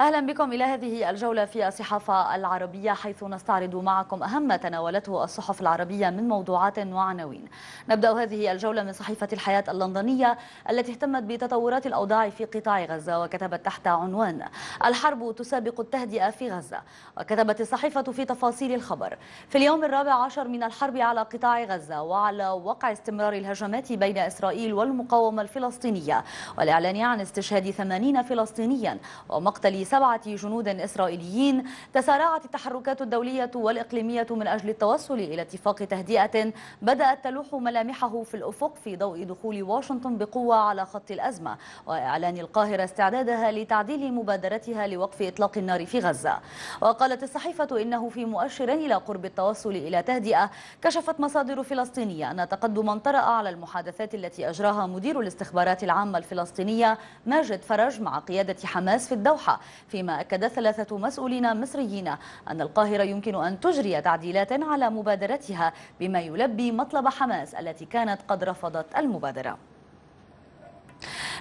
أهلا بكم إلى هذه الجولة في الصحافة العربية حيث نستعرض معكم أهم ما تناولته الصحف العربية من موضوعات وعناوين نبدأ هذه الجولة من صحيفة الحياة اللندنية التي اهتمت بتطورات الأوضاع في قطاع غزة وكتبت تحت عنوان الحرب تسابق التهدئة في غزة وكتبت الصحيفة في تفاصيل الخبر في اليوم الرابع عشر من الحرب على قطاع غزة وعلى وقع استمرار الهجمات بين إسرائيل والمقاومة الفلسطينية والإعلان عن استشهاد 80 فلسطينيا ومقتل سبعة جنود إسرائيليين تسارعت التحركات الدولية والإقليمية من أجل التوصل إلى اتفاق تهدئة بدأت تلوح ملامحه في الأفق في ضوء دخول واشنطن بقوة على خط الأزمة وإعلان القاهرة استعدادها لتعديل مبادرتها لوقف إطلاق النار في غزة وقالت الصحيفة إنه في مؤشر إلى قرب التوصل إلى تهدئة كشفت مصادر فلسطينية أن تقدما طرأ على المحادثات التي أجراها مدير الاستخبارات العامة الفلسطينية ماجد فرج مع قيادة حماس في الدوحة فيما أكد ثلاثة مسؤولين مصريين أن القاهرة يمكن أن تجري تعديلات على مبادرتها بما يلبي مطلب حماس التي كانت قد رفضت المبادرة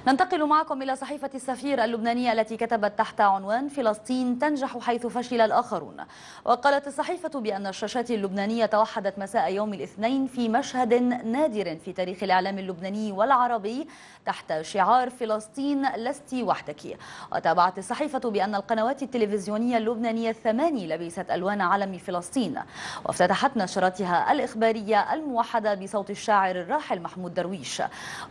ننتقل معكم إلى صحيفة السفير اللبنانية التي كتبت تحت عنوان فلسطين تنجح حيث فشل الآخرون وقالت الصحيفة بأن الشاشات اللبنانية توحدت مساء يوم الاثنين في مشهد نادر في تاريخ الإعلام اللبناني والعربي تحت شعار فلسطين لست وحدك وتابعت الصحيفة بأن القنوات التلفزيونية اللبنانية الثماني لبست ألوان علم فلسطين وافتتحت نشرتها الإخبارية الموحدة بصوت الشاعر الراحل محمود درويش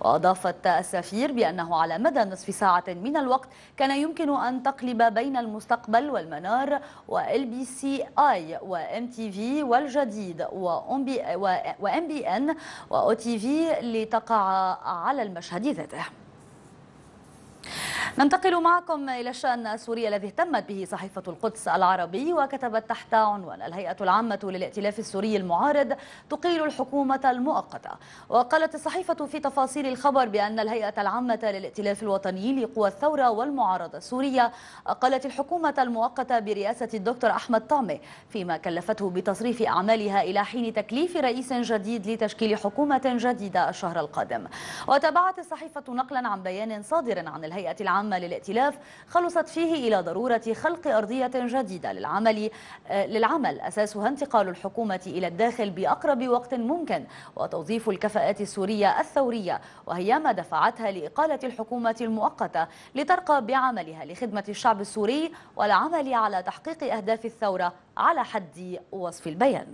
وأضافت السفير بأن أنه على مدى نصف ساعة من الوقت كان يمكن أن تقلب بين المستقبل والمنار وال بي سي آي وام تي في والجديد وام بي ان واو تي في لتقع على المشهد ذاته ننتقل معكم إلى الشأن السوري الذي اهتمت به صحيفة القدس العربي وكتبت تحت عنوان الهيئة العامة للائتلاف السوري المعارض تقيل الحكومة المؤقتة وقالت الصحيفة في تفاصيل الخبر بأن الهيئة العامة للائتلاف الوطني لقوى الثورة والمعارضة السورية أقلت الحكومة المؤقتة برئاسة الدكتور أحمد طعمه فيما كلفته بتصريف أعمالها إلى حين تكليف رئيس جديد لتشكيل حكومة جديدة الشهر القادم وتابعت الصحيفة نقلا عن بيان صادر عن الهيئة العامة العامة للائتلاف خلصت فيه إلى ضرورة خلق أرضية جديدة للعمل آه، للعمل أساسها انتقال الحكومة إلى الداخل بأقرب وقت ممكن وتوظيف الكفاءات السورية الثورية وهي ما دفعتها لإقالة الحكومة المؤقتة لترقى بعملها لخدمة الشعب السوري والعمل على تحقيق أهداف الثورة على حد وصف البيان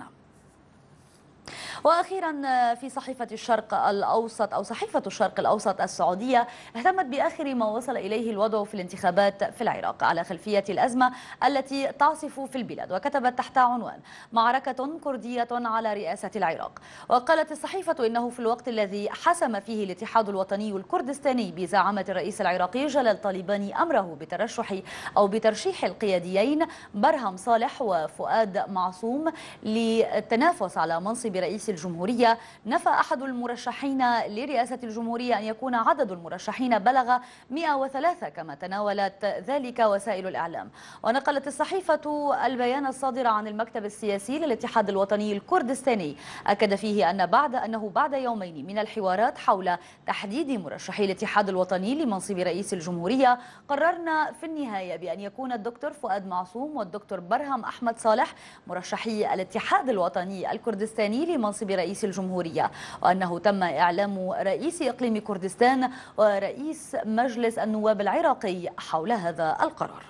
وأخيرا آه، في صحيفة الشرق الأوسط أو صحيفة الشرق الأوسط السعودية اهتمت بآخر ما وصل إليه الوضع في الانتخابات في العراق على خلفية الأزمة التي تعصف في البلاد وكتبت تحت عنوان معركة كردية على رئاسة العراق وقالت الصحيفة إنه في الوقت الذي حسم فيه الاتحاد الوطني الكردستاني بزعامة الرئيس العراقي جلال طالباني أمره بترشح أو بترشيح القياديين برهم صالح وفؤاد معصوم للتنافس على منصب رئيس الجمهورية نفى أحد المرشحين لرئاسة الجمهورية أن يكون عدد المرشحين بلغ 103 كما تناولت ذلك وسائل الإعلام ونقلت الصحيفة البيان الصادر عن المكتب السياسي للاتحاد الوطني الكردستاني أكد فيه أن بعد أنه بعد يومين من الحوارات حول تحديد مرشحي الاتحاد الوطني لمنصب رئيس الجمهورية قررنا في النهاية بأن يكون الدكتور فؤاد معصوم والدكتور برهم أحمد صالح مرشحي الاتحاد الوطني الكردستاني لمنصب منصب رئيس الجمهورية وأنه تم إعلام رئيس إقليم كردستان ورئيس مجلس النواب العراقي حول هذا القرار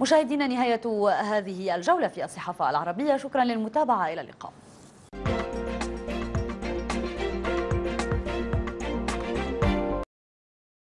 مشاهدينا نهاية هذه الجولة في الصحافة العربية شكرا للمتابعة إلى اللقاء